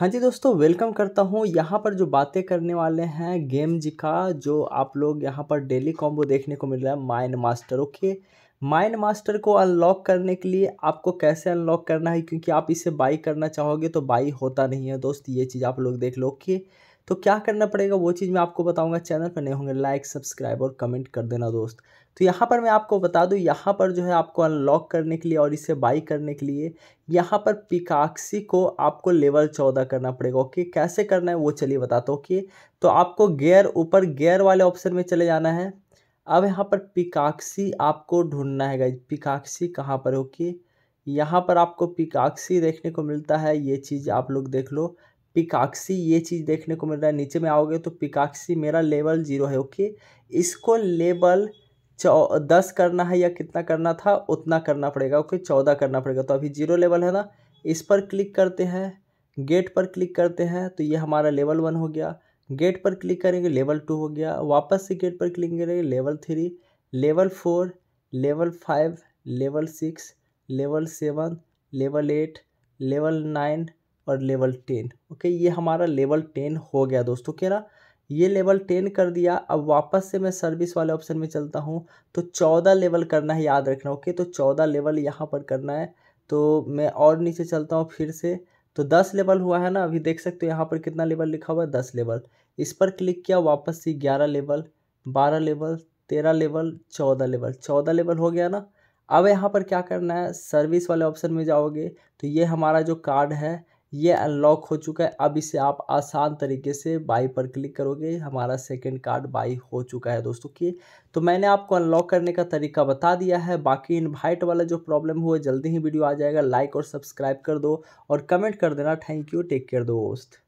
हाँ जी दोस्तों वेलकम करता हूँ यहाँ पर जो बातें करने वाले हैं गेम जी का जो आप लोग यहाँ पर डेली कॉम्बो देखने को मिल रहा है mine master okay mine master को अनलॉक करने के लिए आपको कैसे अनलॉक करना है क्योंकि आप इसे बाई करना चाहोगे तो बाई होता नहीं है दोस्त ये चीज़ आप लोग देख लो ओके तो क्या करना पड़ेगा वो चीज़ मैं आपको बताऊंगा चैनल पर नहीं होंगे लाइक सब्सक्राइब और कमेंट कर देना दोस्त तो यहाँ पर मैं आपको बता दूँ यहाँ पर जो है आपको अनलॉक करने के लिए और इसे बाई करने के लिए यहाँ पर पिकाक्सी को आपको लेवल चौदह करना पड़ेगा ओके कैसे करना है वो चलिए बताता हूँ ओके तो आपको गेयर ऊपर गेयर वाले ऑप्शन में चले जाना है अब यहाँ पर पिकाक्सी आपको ढूंढना है गाइज पिकाक्सी कहाँ पर ओके यहाँ पर आपको पिकाक्सी देखने को मिलता है ये चीज़ आप लोग देख लो पिकाक्सी ये चीज़ देखने को मिल रहा है नीचे में आओगे तो पिकाक्सी मेरा लेवल जीरो है ओके इसको लेवल चौ दस करना है या कितना करना था उतना करना पड़ेगा ओके चौदह करना पड़ेगा तो अभी जीरो लेवल है ना इस पर क्लिक करते हैं गेट पर क्लिक करते हैं तो ये हमारा लेवल वन हो गया गेट पर क्लिक करेंगे लेवल टू हो गया वापस से गेट पर क्लिक करेंगे level three level four level five level six level seven level eight level nine और लेवल टेन ओके ये हमारा लेवल टेन हो गया दोस्तों के ना ये लेवल टेन कर दिया अब वापस से मैं सर्विस वाले ऑप्शन में चलता हूँ तो चौदह लेवल करना है याद रखना ओके तो चौदह लेवल यहाँ पर करना है तो मैं और नीचे चलता हूँ फिर से तो दस लेवल हुआ है ना अभी देख सकते हो यहाँ पर कितना लेवल लिखा हुआ है दस लेवल इस पर क्लिक किया वापस से ग्यारह लेवल बारह लेवल तेरह लेवल चौदह लेवल चौदह लेवल हो गया ना अब यहाँ पर क्या करना है सर्विस वाले ऑप्शन में जाओगे तो ये हमारा जो कार्ड है ये अनलॉक हो चुका है अब इसे आप आसान तरीके से बाई पर क्लिक करोगे हमारा सेकंड कार्ड बाई हो चुका है दोस्तों की तो मैंने आपको अनलॉक करने का तरीका बता दिया है बाकी इनवाइट वाला जो प्रॉब्लम हुआ जल्दी ही वीडियो आ जाएगा लाइक और सब्सक्राइब कर दो और कमेंट कर देना थैंक यू टेक केयर दोस्त